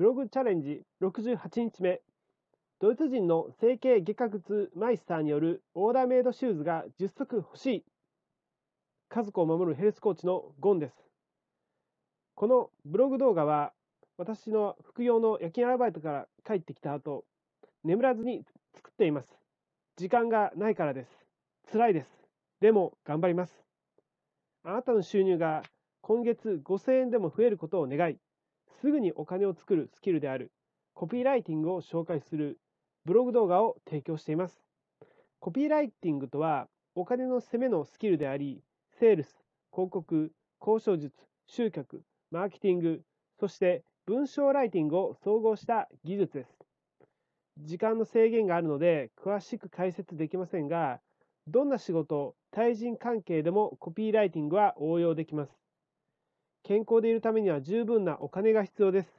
ブログチャレンジ68日目ドイツ人の整形外科靴マイスターによるオーダーメイドシューズが10足欲しい家族を守るヘルスコーチのゴンですこのブログ動画は私の副業の夜勤アルバイトから帰ってきた後眠らずに作っています時間がないからです辛いですでも頑張りますあなたの収入が今月5000円でも増えることを願いすぐにお金を作るスキルであるコピーライティングを紹介するブログ動画を提供しています。コピーライティングとはお金の攻めのスキルであり、セールス、広告、交渉術、集客、マーケティング、そして文章ライティングを総合した技術です。時間の制限があるので詳しく解説できませんが、どんな仕事、対人関係でもコピーライティングは応用できます。健康でいるためには十分なお金が必要です。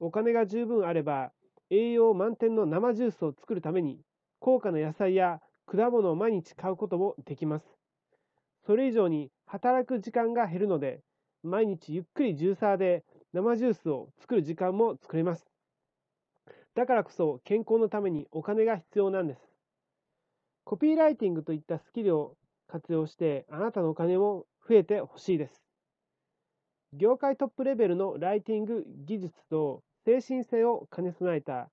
お金が十分あれば、栄養満点の生ジュースを作るために、高価な野菜や果物を毎日買うこともできます。それ以上に働く時間が減るので、毎日ゆっくりジューサーで生ジュースを作る時間も作れます。だからこそ健康のためにお金が必要なんです。コピーライティングといったスキルを活用してあなたのお金も増えてほしいです。業界トップレベルのライティング技術と精神性を兼ね備えた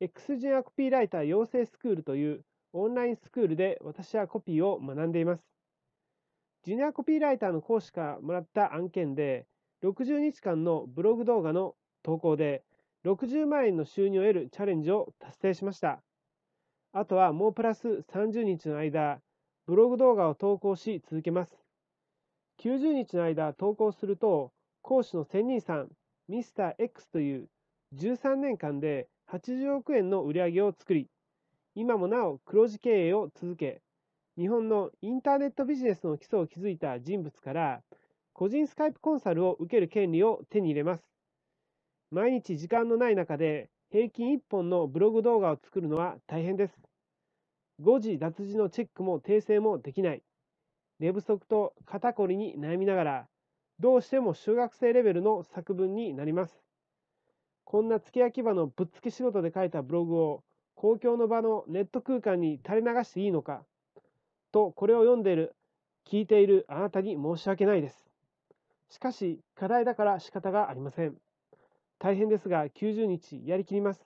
X 人アコピーライター養成スクールというオンラインスクールで私はコピーを学んでいます。ジュニアコピーライターの講師からもらった案件で60日間のブログ動画の投稿で60万円の収入を得るチャレンジを達成しました。あとはもうプラス30日の間ブログ動画を投稿し続けます。90日の間投稿すると講師の仙人さんミスター x という13年間で80億円の売り上げを作り今もなお黒字経営を続け日本のインターネットビジネスの基礎を築いた人物から個人スカイプコンサルを受ける権利を手に入れます毎日時間のない中で平均1本のブログ動画を作るのは大変です誤字脱字のチェックも訂正もできない寝不足と肩こりに悩みながら、どうしても修学生レベルの作文になります。こんな付け焼き場のぶっつけ仕事で書いたブログを公共の場のネット空間に垂れ流していいのかとこれを読んでいる聞いているあなたに申し訳ないです。しかし課題だから仕方がありません。大変ですが90日やりきります。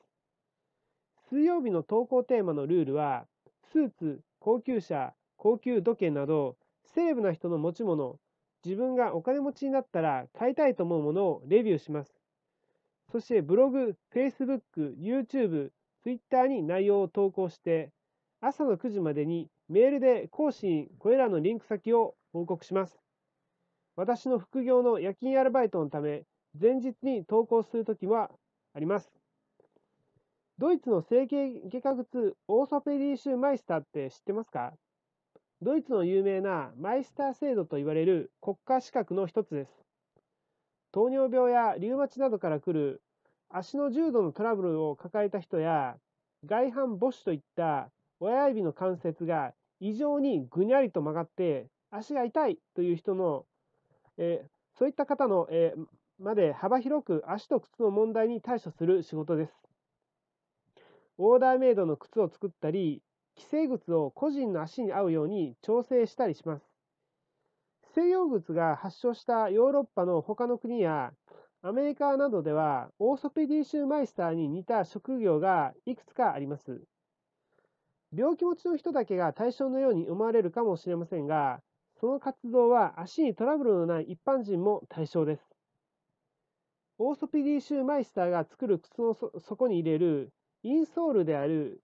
水曜日の投稿テーマのルールはスーツ、高級車、高級時計などセレブな人の持ち物、自分がお金持ちになったら買いたいと思うものをレビューします。そしてブログ、Facebook、YouTube、Twitter に内容を投稿して、朝の9時までにメールで更新、これらのリンク先を報告します。私の副業の夜勤アルバイトのため、前日に投稿するときはあります。ドイツの整形外科靴オーソペディシュマイスターって知ってますかドイツの有名なマイスター制度と言われる国家資格の一つです。糖尿病やリウマチなどから来る足の重度のトラブルを抱えた人や外反母趾といった親指の関節が異常にぐにゃりと曲がって足が痛いという人の、えそういった方の、えまで幅広く足と靴の問題に対処する仕事です。オーダーメイドの靴を作ったり寄生靴を個人の足に合うように調整したりします。西洋靴が発祥したヨーロッパの他の国やアメリカなどではオーソペディシュマイスターに似た職業がいくつかあります。病気持ちの人だけが対象のように思われるかもしれませんが、その活動は足にトラブルのない一般人も対象です。オーソピディシュマイスターが作る靴の底に入れるインソールである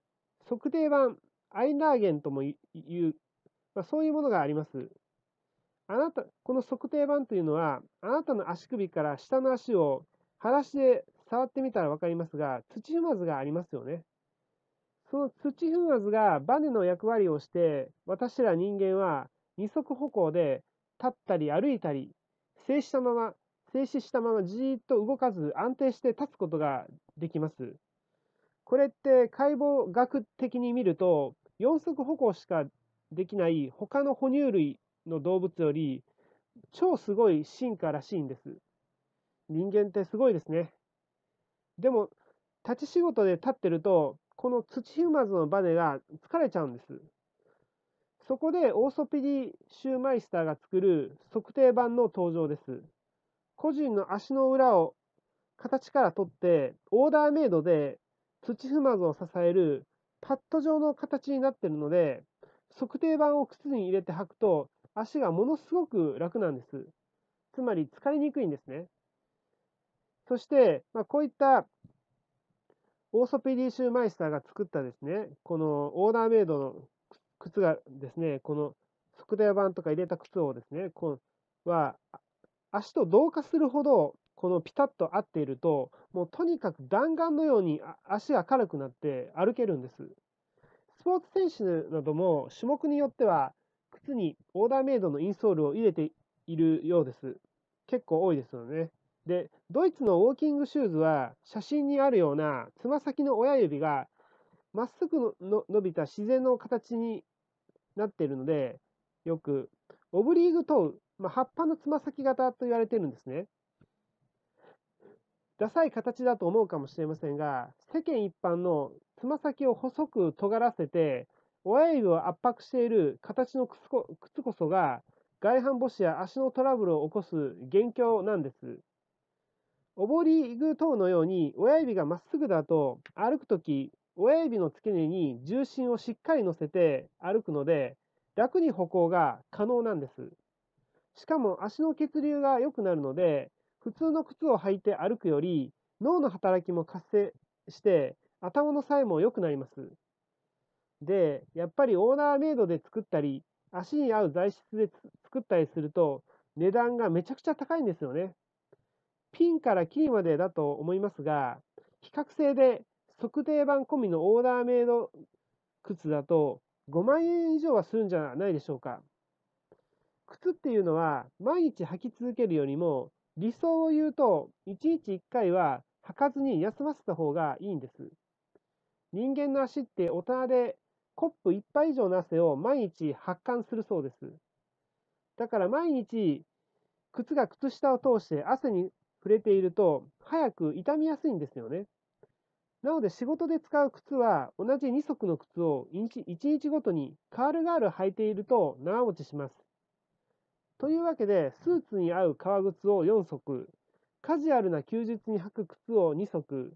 測定板アイナーゲンとも言う、まあ、そういうものがあります。あなた、この測定板というのは、あなたの足首から下の足を裸足で触ってみたら分かりますが、土踏まずがありますよね。その土踏まずがバネの役割をして、私ら人間は二足歩行で立ったり歩いたり、静止したまま、静止したままじーっと動かず安定して立つことができます。これって解剖学的に見ると、四足歩行しかできない他の哺乳類の動物より超すごい進化らしいんです。人間ってすごいですね。でも立ち仕事で立ってるとこの土踏まずのバネが疲れちゃうんです。そこでオーソピディシューマイスターが作る測定版の登場です。個人の足の裏を形から取ってオーダーメイドで土踏まずを支えるパッド状の形になってるので、測定板を靴に入れて履くと、足がものすごく楽なんです。つまり疲れにくいんですね。そして、まあ、こういったオーソペディシューマイスターが作ったですね、このオーダーメイドの靴がですね、この測定板とか入れた靴をですね、こは足と同化するほどこのピタッと合っているともうとにかく弾丸のように足が軽くなって歩けるんですスポーツ選手なども種目によっては靴にオーダーメイドのインソールを入れているようです結構多いですよねでドイツのウォーキングシューズは写真にあるようなつま先の親指がまっすぐの伸びた自然の形になっているのでよくオブリーグトウ、まあ、葉っぱのつま先型と言われてるんですねダサい形だと思うかもしれませんが、世間一般のつま先を細く尖らせて、親指を圧迫している形の靴こそが、外反母趾や足のトラブルを起こす元凶なんです。おボリグ等のように親指がまっすぐだと歩くとき親指の付け根に重心をしっかり乗せて歩くので楽に歩行が可能なんです。しかも足の血流が良くなるので普通の靴を履いて歩くより脳の働きも活性して頭のさえも良くなります。で、やっぱりオーダーメイドで作ったり、足に合う材質で作ったりすると、値段がめちゃくちゃ高いんですよね。ピンからキーまでだと思いますが、比較性で測定版込みのオーダーメイド靴だと5万円以上はするんじゃないでしょうか。靴っていうのは毎日履き続けるよりも理想を言うと、いちいち1回は履かずに休ませた方がいいんです。人間の足って大人でコップ一杯以上の汗を毎日発汗するそうです。だから毎日靴が靴下を通して汗に触れていると早く痛みやすいんですよね。なので仕事で使う靴は同じ2足の靴を1日ごとにカールガール履いていると長持ちします。というわけで、スーツに合う革靴を4足、カジュアルな休日に履く靴を2足、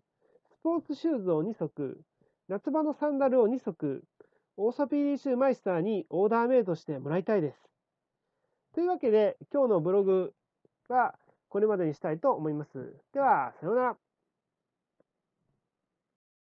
スポーツシューズを2足、夏場のサンダルを2足、オーソピリーシューマイスターにオーダーメイドしてもらいたいです。というわけで、今日のブログはこれまでにしたいと思います。では、さようなら。